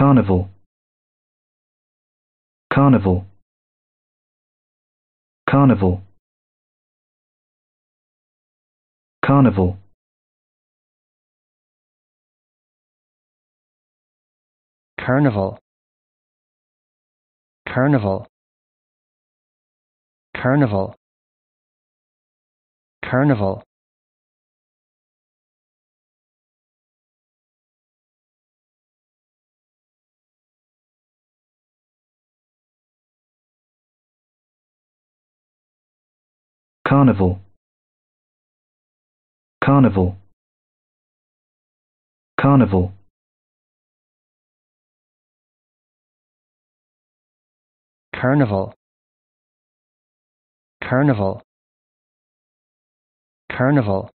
carnival carnival carnival carnival carnival carnival carnival carnival carnival carnival carnival carnival carnival carnival